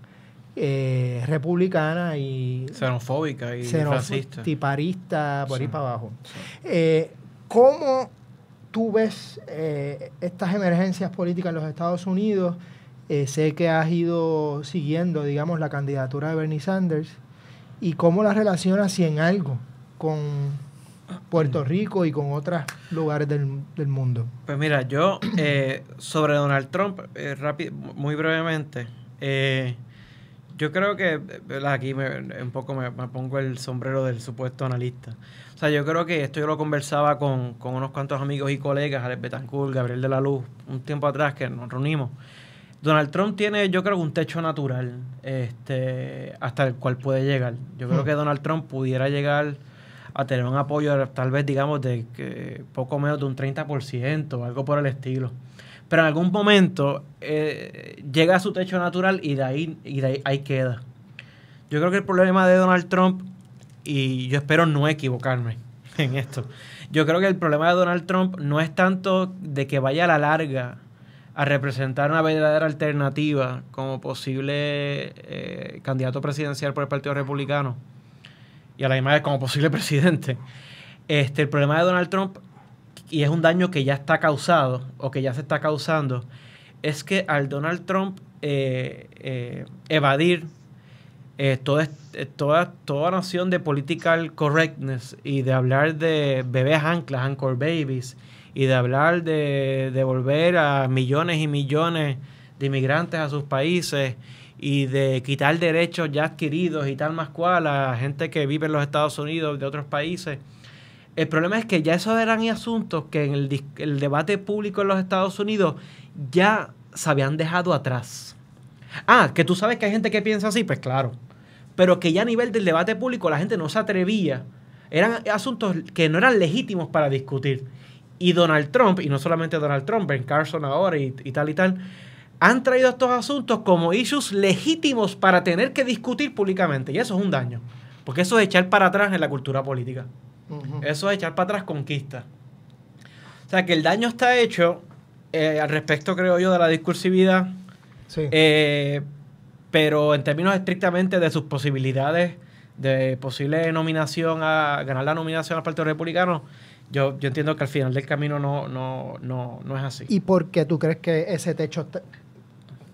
eh, republicana y... Xenofóbica y racista. Tiparista, por ahí para abajo. Eh, ¿Cómo tú ves eh, estas emergencias políticas en los Estados Unidos? sé que has ido siguiendo, digamos, la candidatura de Bernie Sanders y cómo la relacionas, si en algo, con Puerto mm. Rico y con otros lugares del, del mundo. Pues mira, yo sobre Donald Trump, muy brevemente, yo creo que aquí un poco me, pongo el sombrero del supuesto analista. O sea, yo creo que esto yo lo conversaba con, con unos cuantos amigos y colegas, Alex Betancourt, Gabriel de la Luz, un tiempo atrás que nos reunimos. Donald Trump tiene, yo creo, un techo natural este, hasta el cual puede llegar. Yo creo hmm. que Donald Trump pudiera llegar a tener un apoyo, tal vez, digamos, de poco menos de un 30%, algo por el estilo pero en algún momento eh, llega a su techo natural y de, ahí, y ahí, queda. Yo creo que el problema de Donald Trump, y yo espero no equivocarme en esto, yo creo que el problema de Donald Trump no es tanto de que vaya a la larga a representar una verdadera alternativa como posible eh, candidato presidencial por el Partido Republicano y a la imagen como posible presidente. Este, el problema de Donald Trump y es un daño que ya está causado o que ya se está causando, es que al Donald Trump eh, eh, evadir eh, toda, toda, toda noción de political correctness y de hablar de bebés anclas, anchor babies, y de hablar de devolver a millones y millones de inmigrantes a sus países y de quitar derechos ya adquiridos y tal más cual a gente que vive en los Estados Unidos de otros países el problema es que ya esos eran asuntos que en el, debate público en los Estados Unidos ya se habían dejado atrás. Ah, que tú sabes que hay gente que piensa así, pues claro. Pero que ya a nivel del debate público la gente no se atrevía. Eran asuntos que no eran legítimos para discutir. Y Donald Trump, y no solamente Donald Trump, Ben Carson ahora y, y tal y tal, han traído estos asuntos como issues legítimos para tener que discutir públicamente. Y eso es un daño. Porque eso es echar para atrás en la cultura política. Eso es echar para atrás conquista. O sea, que el daño está hecho eh, al respecto, creo yo, de la discursividad. Eh, pero en términos estrictamente de sus posibilidades de posible nominación a ganar la nominación al Partido Republicano, yo, entiendo que al final del camino no, no, es así. ¿Y por qué tú crees que ese techo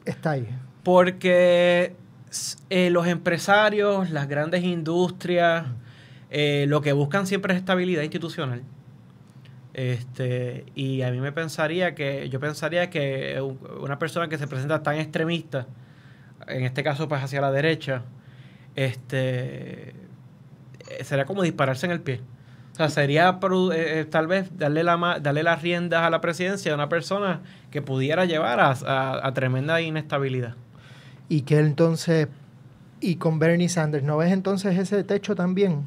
está, ahí? Porque eh, los empresarios, las grandes industrias, eh, lo que buscan siempre es estabilidad institucional. Este, y a mí me pensaría que, yo pensaría que una persona que se presenta tan extremista, en este caso pues hacia la derecha, este, eh, sería como dispararse en el pie. O sea, sería eh, tal vez darle, darle las riendas a la presidencia de una persona que pudiera llevar a, tremenda inestabilidad. Y que entonces, y con Bernie Sanders, ¿no ves entonces ese techo también?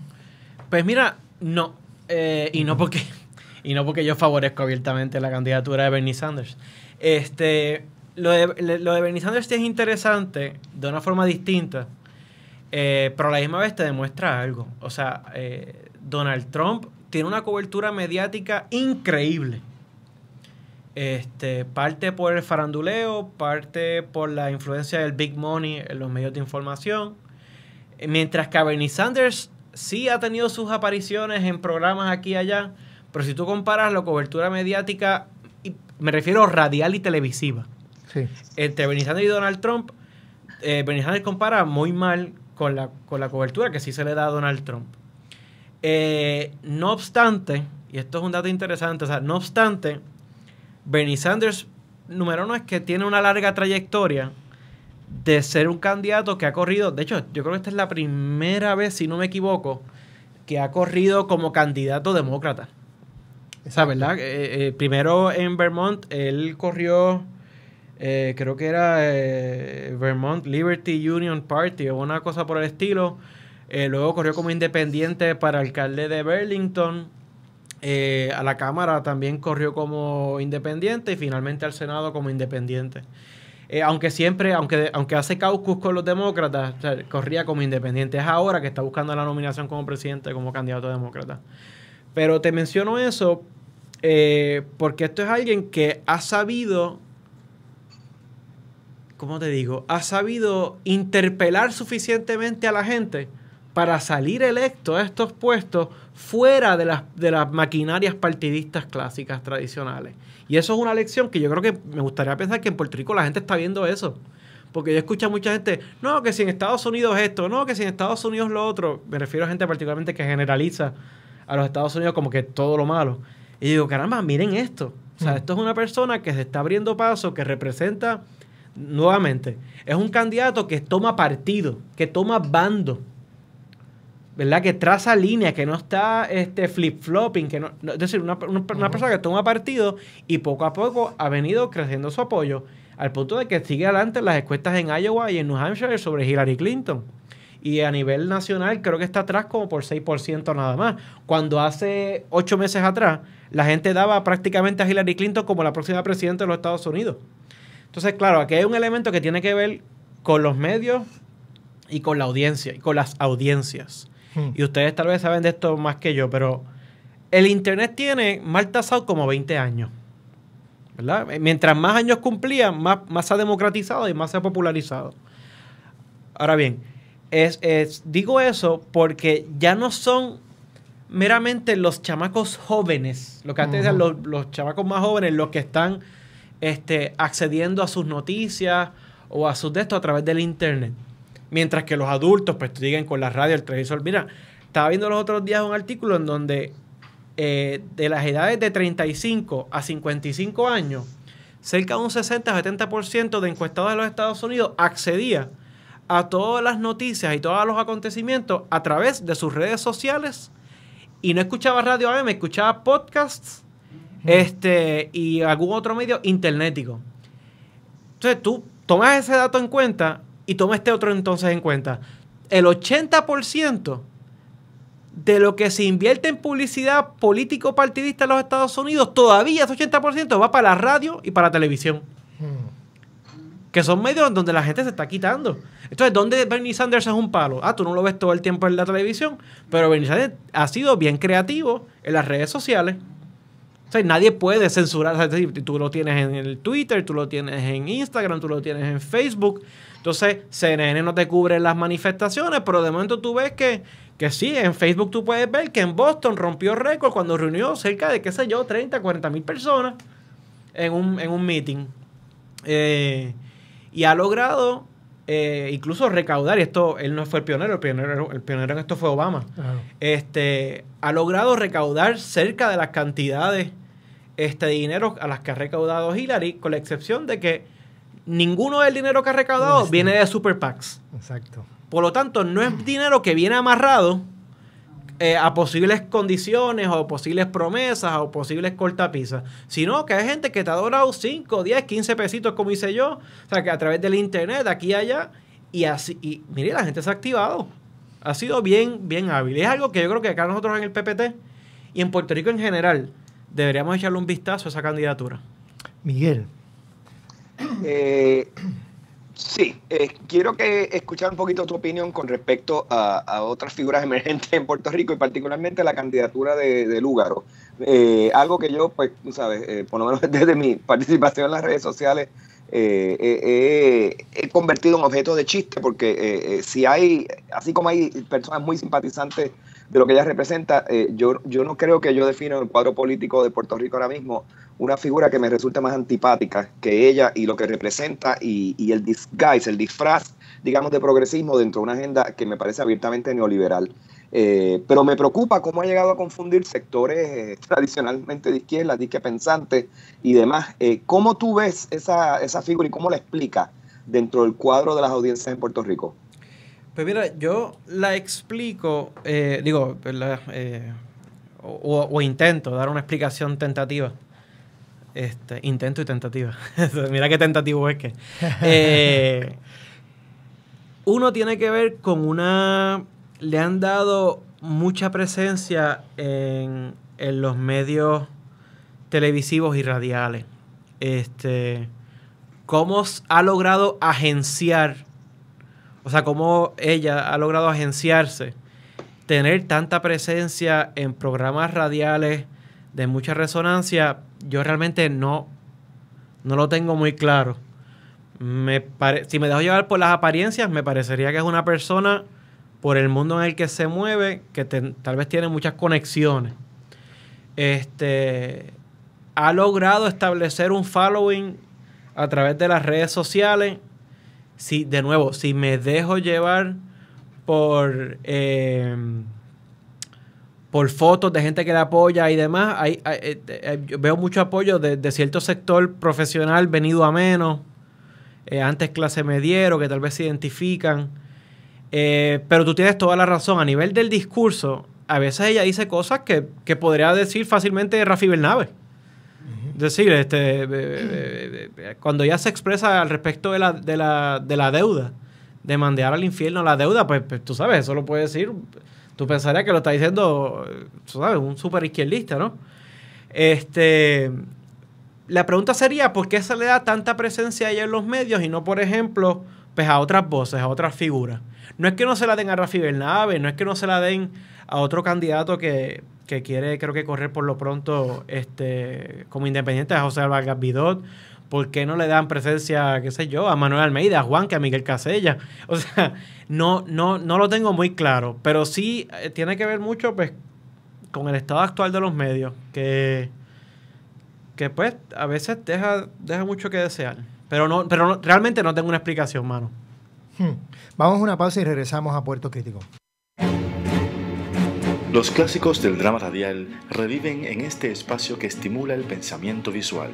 Pues mira, no. Eh, y no porque. Y no porque yo favorezco abiertamente la candidatura de Bernie Sanders. Este. Lo de, Bernie Sanders es interesante de una forma distinta. Eh, pero a la misma vez te demuestra algo. O sea, eh, Donald Trump tiene una cobertura mediática increíble. Este, parte por el faranduleo, parte por la influencia del big money en los medios de información. Mientras que a Bernie Sanders sí ha tenido sus apariciones en programas aquí y allá, pero si tú comparas la cobertura mediática, y me refiero radial y televisiva, entre Bernie Sanders y Donald Trump, eh, Bernie Sanders compara muy mal con la, con la cobertura que sí se le da a Donald Trump. Eh, no obstante, y esto es un dato interesante, o sea, no obstante, Bernie Sanders, número uno es que tiene una larga trayectoria de ser un candidato que ha corrido, de hecho, yo creo que esta es la primera vez, si no me equivoco, que ha corrido como candidato demócrata. Esa, ¿verdad? Eh, eh, primero en Vermont, él corrió, eh, creo que era Vermont Liberty Union Party o una cosa por el estilo. luego corrió como independiente para alcalde de Burlington. a la Cámara también corrió como independiente y finalmente al Senado como independiente. Eh, aunque siempre, aunque, aunque hace caucus con los demócratas, corría como independiente. Es ahora que está buscando la nominación como presidente, como candidato demócrata. Pero te menciono eso eh, porque esto es alguien que ha sabido, ¿cómo te digo? Ha sabido interpelar suficientemente a la gente para salir electo a estos puestos fuera de las, de las maquinarias partidistas clásicas tradicionales. Y eso es una lección que yo creo que me gustaría pensar que en Puerto Rico la gente está viendo eso. Porque yo escucho a mucha gente, no, que si en Estados Unidos esto, no, que si en Estados Unidos lo otro. Me refiero a gente particularmente que generaliza a los Estados Unidos como que todo lo malo. Y digo, caramba, miren esto. O sea, mm. esto es una persona que se está abriendo paso, que representa, nuevamente, es un candidato que toma partido, que toma bando ¿verdad? Que traza líneas, que no está este, flip-flopping, que no, es decir, una, persona que toma partido y poco a poco ha venido creciendo su apoyo al punto de que sigue adelante las encuestas en Iowa y en New Hampshire sobre Hillary Clinton. Y a nivel nacional creo que está atrás como por 6% nada más. Cuando hace ocho meses atrás la gente daba prácticamente a Hillary Clinton como la próxima presidenta de los Estados Unidos. Entonces, claro, aquí hay un elemento que tiene que ver con los medios y con la audiencia, y con las audiencias. Y ustedes tal vez saben de esto más que yo, pero el Internet tiene mal tasado como 20 años. ¿verdad? Eh, mientras más años cumplía, más, más se ha democratizado y más se ha popularizado. Ahora bien, es, digo eso porque ya no son meramente los chamacos jóvenes, lo que antes los, los, chamacos más jóvenes, los que están este, accediendo a sus noticias o a sus textos a través del Internet. Mientras que los adultos, pues, siguen con la radio, el televisor. Mira, estaba viendo los otros días un artículo en donde eh, de las edades de 35 a 55 años, cerca de un 60-70% de encuestados de los Estados Unidos accedía a todas las noticias y todos los acontecimientos a través de sus redes sociales y no escuchaba radio AM, escuchaba podcasts este, y algún otro medio internetico. Entonces tú tomas ese dato en cuenta y toma este otro entonces en cuenta. El 80% de lo que se invierte en publicidad político-partidista en los Estados Unidos, todavía ese 80% va para la radio y para la televisión. Hmm. Que son medios donde la gente se está quitando. Entonces, ¿dónde Bernie Sanders es un palo? Ah, tú no lo ves todo el tiempo en la televisión, pero Bernie Sanders ha sido bien creativo en las redes sociales nadie puede censurar. tú lo tienes en el Twitter, tú lo tienes en Instagram, tú lo tienes en Facebook. Entonces, CNN no te cubre las manifestaciones, pero de momento tú ves que, que sí, en Facebook tú puedes ver que en Boston rompió récord cuando reunió cerca de, qué sé yo, 30, 40 mil personas en un, en un meeting. Eh, y ha logrado eh, incluso recaudar, y esto él no fue el pionero, el pionero, el pionero en esto fue Obama, este, ha logrado recaudar cerca de las cantidades este dinero a las que ha recaudado Hillary, con la excepción de que ninguno del dinero que ha recaudado viene de super PACs. Exacto. Por lo tanto, no es dinero que viene amarrado eh, a posibles condiciones o posibles promesas o posibles cortapisas, sino que hay gente que te ha donado 5, 10, 15 pesitos, como hice yo, o sea, que a través del internet, de aquí y allá, y así, y mire, la gente se ha activado. Ha sido bien, bien hábil. Es algo que yo creo que acá nosotros en el PPT y en Puerto Rico en general, deberíamos echarle un vistazo a esa candidatura. Miguel. Eh, sí, eh, quiero que escuchar un poquito tu opinión con respecto a, otras figuras emergentes en Puerto Rico y particularmente la candidatura de, de Lúgaro. Eh, algo que yo, pues, sabes, por lo menos desde mi participación en las redes sociales, he convertido en objeto de chiste porque si hay, así como hay personas muy simpatizantes de lo que ella representa, eh, yo, no creo que yo defino el cuadro político de Puerto Rico ahora mismo una figura que me resulte más antipática que ella y lo que representa y, el disguise, el disfraz, digamos, de progresismo dentro de una agenda que me parece abiertamente neoliberal. Eh, pero me preocupa cómo ha llegado a confundir sectores eh, tradicionalmente de izquierda, disque pensantes y demás. ¿Cómo tú ves esa, esa figura y cómo la explica dentro del cuadro de las audiencias en Puerto Rico? Pues mira, yo la explico, eh, digo, pues eh, o, intento dar una explicación tentativa. Este, intento y tentativa. mira qué tentativo es que. Eh, uno tiene que ver con una... Le han dado mucha presencia en, los medios televisivos y radiales. Este, ¿Cómo ha logrado agenciar o sea, cómo ella ha logrado agenciarse, tener tanta presencia en programas radiales de mucha resonancia, yo realmente no, no lo tengo muy claro. Me si me dejo llevar por las apariencias, me parecería que es una persona por el mundo en el que se mueve, que tal vez tiene muchas conexiones. Este, ha logrado establecer un following a través de las redes sociales si, de nuevo, si me dejo llevar por, em, por fotos de gente que la apoya y demás, hay, eh, eh, eh, veo mucho apoyo de, cierto sector profesional venido a menos, antes clase me dieron, que tal vez se identifican. pero tú tienes toda la razón. A nivel del discurso, a veces ella dice cosas que, que podría decir fácilmente Rafi Bernabe decir, este, eh, eh, eh, cuando ya se expresa al respecto de la, deuda, de mandar al infierno la deuda, pues, pues, tú sabes, eso lo puede decir, tú pensarías que lo está diciendo, tú sabes, un super izquierdista, ¿no? Este, la pregunta sería, ¿por qué se le da tanta presencia a ella en los medios y no, por ejemplo, pues a otras voces, a otras figuras? No es que no se la den a Rafi Bernabe, no es que no se la den a otro candidato que, que quiere creo que correr por lo pronto este como independiente a José Vargas Vidot. ¿Por qué no le dan presencia, qué sé yo, a Manuel Almeida, a Juan, que a Miguel Casella? O sea, no, no, no lo tengo muy claro, pero sí eh, tiene que ver mucho pues, con el estado actual de los medios, que, que pues a veces deja, deja mucho que desear. Pero, no, pero realmente no tengo una explicación, mano. Hmm. Vamos a una pausa y regresamos a Puerto Crítico. Los clásicos del drama radial reviven en este espacio que estimula el pensamiento visual.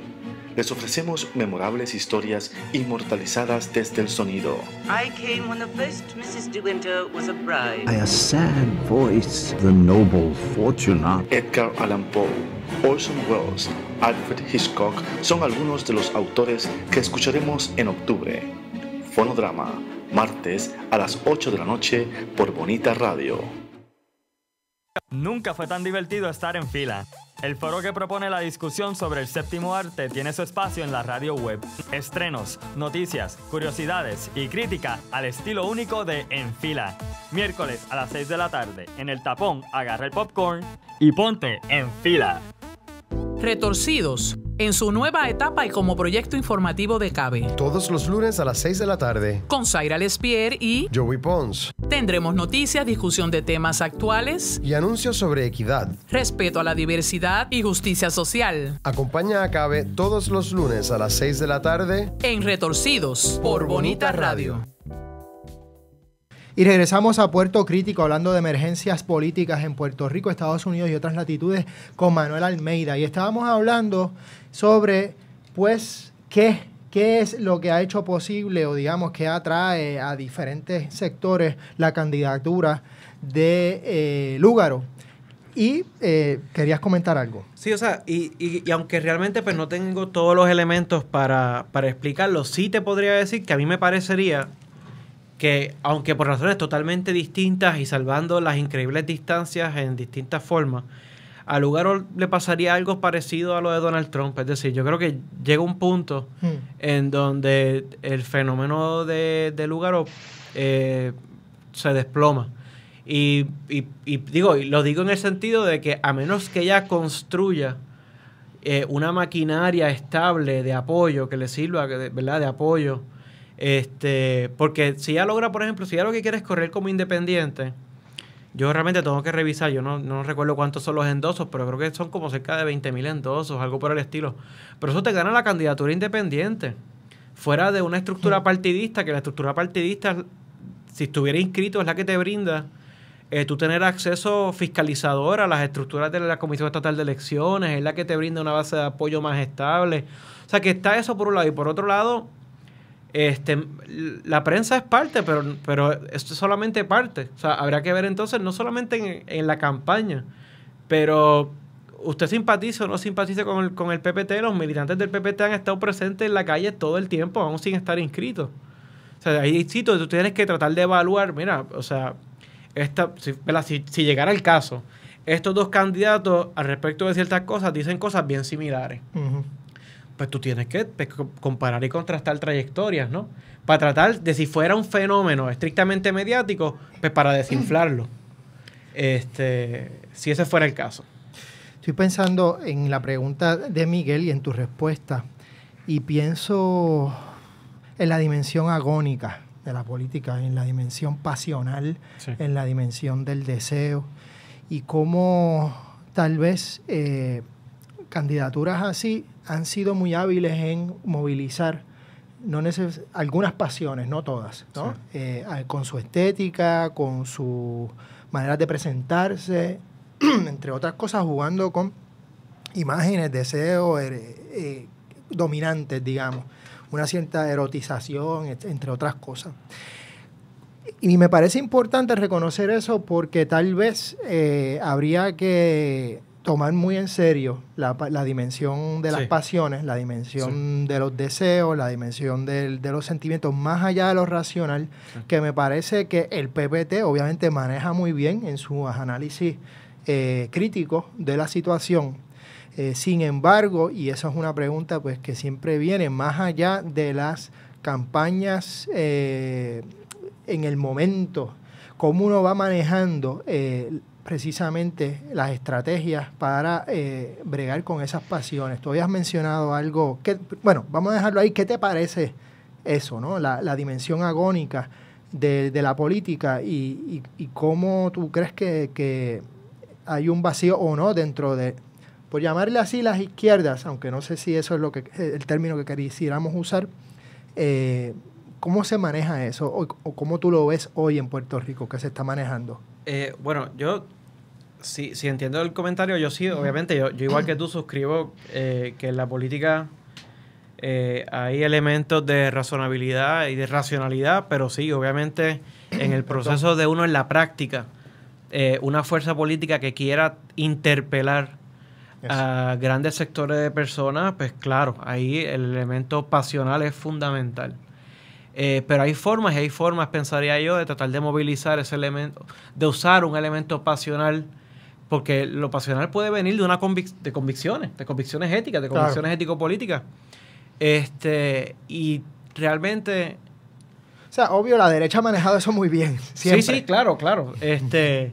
Les ofrecemos memorables historias inmortalizadas desde el sonido. I came when the first Mrs. De Winter was a bride. By a sad voice, the noble Fortuna. Edgar Allan Poe, Orson Welles, Alfred Hitchcock son algunos de los autores que escucharemos en octubre. Fonodrama, martes a las 8 de la noche por Bonita Radio. Nunca fue tan divertido estar en fila. El foro que propone la discusión sobre el séptimo arte tiene su espacio en la radio web. Estrenos, noticias, curiosidades y crítica al estilo único de En Fila. Miércoles a las 6 de la tarde, en el tapón, agarra el popcorn y ponte en fila. Retorcidos, en su nueva etapa y como proyecto informativo de CABE. Todos los lunes a las 6 de la tarde. Con Zaira Lespierre y Joey Pons. Tendremos noticias, discusión de temas actuales y anuncios sobre equidad, respeto a la diversidad y justicia social. Acompaña a CABE todos los lunes a las 6 de la tarde en Retorcidos por, Bonita Radio. Y regresamos a Puerto Crítico hablando de emergencias políticas en Puerto Rico, Estados Unidos y otras latitudes con Manuel Almeida. Y estábamos hablando sobre, pues, qué, qué es lo que ha hecho posible o digamos que atrae a diferentes sectores la candidatura de eh, Lúgaro. Y eh, querías comentar algo. Sí, o sea, y, aunque realmente pues no tengo todos los elementos para, para explicarlo, sí te podría decir que a mí me parecería que aunque por razones totalmente distintas y salvando las increíbles distancias en distintas formas, a lugar le pasaría algo parecido a lo de Donald Trump. Es decir, yo creo que llega un punto hmm. en donde el fenómeno de, de Lugaro eh, se desploma. Y, y, digo, y lo digo en el sentido de que a menos que ella construya eh, una maquinaria estable de apoyo que le sirva, ¿verdad? De apoyo este, porque si ya logra, por ejemplo, si ya lo que quiere correr como independiente, yo realmente tengo que revisar, yo no, recuerdo cuántos son los endosos, pero creo que son como cerca de 20.000 mil endosos, algo por el estilo. Pero eso te gana la candidatura independiente, fuera de una estructura partidista, que la estructura partidista, si estuviera inscrito, es la que te brinda eh, tú tener acceso fiscalizador a las estructuras de la Comisión Estatal de Elecciones, es la que te brinda una base de apoyo más estable. O sea que está eso por un lado. Y por otro lado, este, la prensa es parte, pero, pero es solamente parte. O sea, habrá que ver entonces, no solamente en, la campaña, pero usted simpatiza o no simpatiza con el, PPT, los militantes del PPT han estado presentes en la calle todo el tiempo, aún sin estar inscritos. O sea, hay sitios tú tienes que tratar de evaluar, mira, o sea, esta, si, llegara el caso, estos dos candidatos al respecto de ciertas cosas dicen cosas bien similares pues tú tienes que pues, comparar y contrastar trayectorias, ¿no? Para tratar de si fuera un fenómeno estrictamente mediático, pues para desinflarlo. Este, si ese fuera el caso. Estoy pensando en la pregunta de Miguel y en tu respuesta. Y pienso en la dimensión agónica de la política, en la dimensión pasional, en la dimensión del deseo. Y cómo tal vez eh, candidaturas así han sido muy hábiles en movilizar algunas pasiones, no todas, eh, con su estética, con su manera de presentarse, entre otras cosas, jugando con imágenes, deseos er, eh, dominantes, digamos, una cierta erotización, entre otras cosas. Y me parece importante reconocer eso porque tal vez eh, habría que tomar muy en serio la, dimensión de las pasiones, la dimensión de los deseos, la dimensión de los sentimientos, más allá de lo racional, que me parece que el PPT obviamente maneja muy bien en sus análisis eh, críticos de la situación. Eh, sin embargo, y esa es una pregunta pues que siempre viene, más allá de las campañas eh, en el momento, cómo uno va manejando precisamente las estrategias para eh, bregar con esas pasiones. Tú habías mencionado algo, que, bueno, vamos a dejarlo ahí, ¿qué te parece eso, no? la, dimensión agónica de, la política y, cómo tú crees que, hay un vacío o no dentro de, por llamarle así, las izquierdas, aunque no sé si eso es lo que eh, el término que quisiéramos usar, eh, ¿cómo se maneja eso o, cómo tú lo ves hoy en Puerto Rico que se está manejando? bueno, yo si entiendo el comentario. Yo sí, obviamente, yo, igual que tú suscribo eh, que en la política eh, hay elementos de razonabilidad y de racionalidad, pero sí, obviamente, en el proceso de uno en la práctica, eh, una fuerza política que quiera interpelar a grandes sectores de personas, pues claro, ahí el elemento pasional es fundamental. pero hay formas, y hay formas, pensaría yo, de tratar de movilizar ese elemento, de usar un elemento pasional porque lo pasional puede venir de una de convicciones, de convicciones éticas, de convicciones ético-políticas. Este, y realmente. O sea, obvio, la derecha ha manejado eso muy bien. Sí, sí, claro, claro. Este,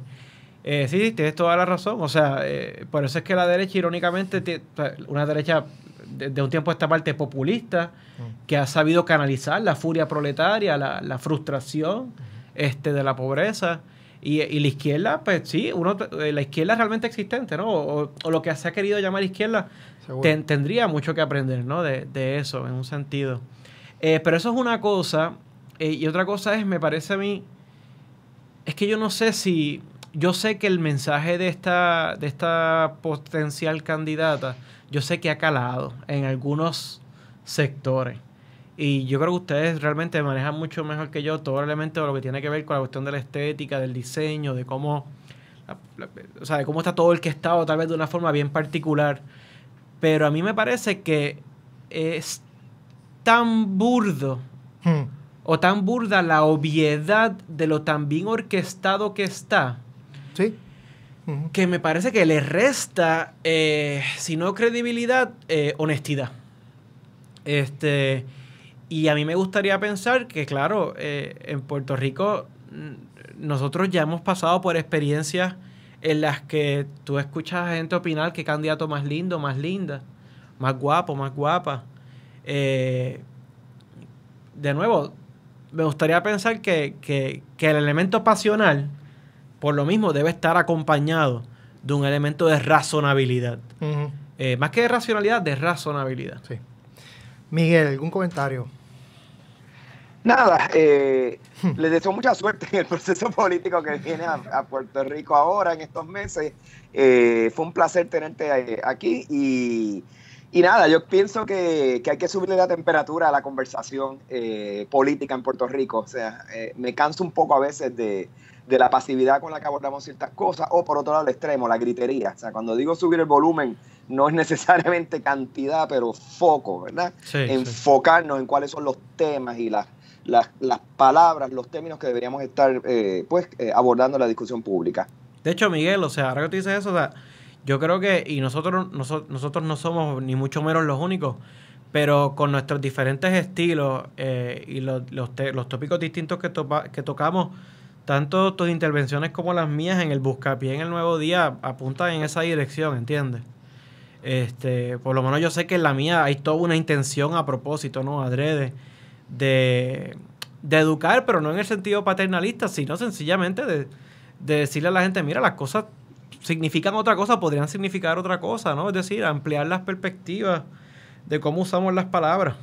eh, sí, tienes toda la razón. O sea, eh, por eso es que la derecha, irónicamente, una derecha de, un tiempo esta parte populista, mm. que ha sabido canalizar la furia proletaria, la, la frustración este, de la pobreza y, la izquierda, pues sí, uno, eh, la izquierda realmente existente, ¿no? O, lo que se ha querido llamar izquierda, tendría mucho que aprender, ¿no? De, eso, en un sentido. Eh, pero eso es una cosa. Eh, y otra cosa es, me parece a mí, es que yo no sé si, yo sé que el mensaje de esta, de esta potencial candidata, yo sé que ha calado en algunos sectores. Y yo creo que ustedes realmente manejan mucho mejor que yo todo lo que tiene que ver con la cuestión de la estética, del diseño, de cómo, o sea, cómo está todo el que estado, tal vez de una forma bien particular. Pero a mí me parece que es tan burdo hmm. o tan burda la obviedad de lo tan bien orquestado que está. Sí hmm. que me parece que le resta, eh, si no credibilidad, eh, honestidad. Este, y a mí me gustaría pensar que, claro, eh, en Puerto Rico mm, nosotros ya hemos pasado por experiencias en las que tú escuchas a gente opinar qué candidato más lindo, más linda, más guapo, más guapa. Eh, de nuevo, me gustaría pensar que, el elemento pasional, por lo mismo, debe estar acompañado de un elemento de razonabilidad. Eh, más que de racionalidad, de razonabilidad. Sí. Miguel, ¿algún comentario? Nada, eh, hmm. les deseo mucha suerte en el proceso político que viene a, Puerto Rico ahora, en estos meses. Eh, fue un placer tenerte eh, aquí y, nada, yo pienso que, hay que subirle la temperatura a la conversación eh, política en Puerto Rico. O sea, me canso un poco a veces de, la pasividad con la que abordamos ciertas cosas, o por otro lado el extremo, la gritería. O sea, cuando digo subir el volumen, no es necesariamente cantidad, pero foco, ¿verdad? Enfocarnos en cuáles son los temas y las las, palabras, los términos que deberíamos estar eh, pues eh, abordando en la discusión pública. De hecho, Miguel, o sea, ahora que tú dices eso, yo creo que, y nosotros, nosotros, nosotros no somos ni mucho menos los únicos, pero con nuestros diferentes estilos eh, y los, tópicos distintos que, que tocamos, tanto tus intervenciones como las mías en el Buscapié en el Nuevo Día apuntan en esa dirección, ¿entiendes? Este, por lo menos yo sé que en la mía hay toda una intención a propósito, ¿no? Adrede de, educar, pero no en el sentido paternalista, sino sencillamente de, decirle a la gente, mira, las cosas significan otra cosa, podrían significar otra cosa, ¿no? Es decir, ampliar las perspectivas de cómo usamos las palabras.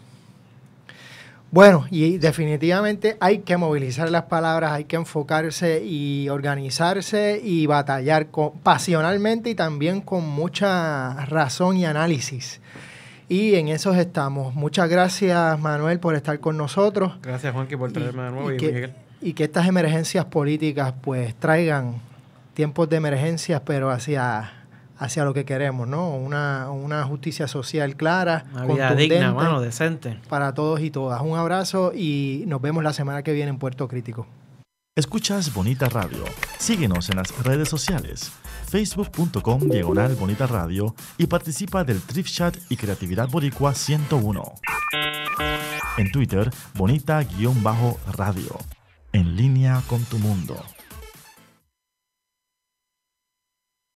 Bueno, y definitivamente hay que movilizar las palabras, hay que enfocarse y organizarse y batallar con, pasionalmente y también con mucha razón y análisis. Y en esos estamos. Muchas gracias, Manuel, por estar con nosotros. Gracias, que por traerme de nuevo. Y, que, y que estas emergencias políticas pues traigan tiempos de emergencias, pero hacia hacia lo que queremos, ¿no? Una, justicia social clara, una mano, decente. Para todos y todas. Un abrazo y nos vemos la semana que viene en Puerto Crítico. Escuchas Bonita Radio. Síguenos en las redes sociales facebook.com diagonal bonita radio y participa del Trip Chat y Creatividad Boricua 101. En Twitter, bonita-radio. En línea con tu mundo.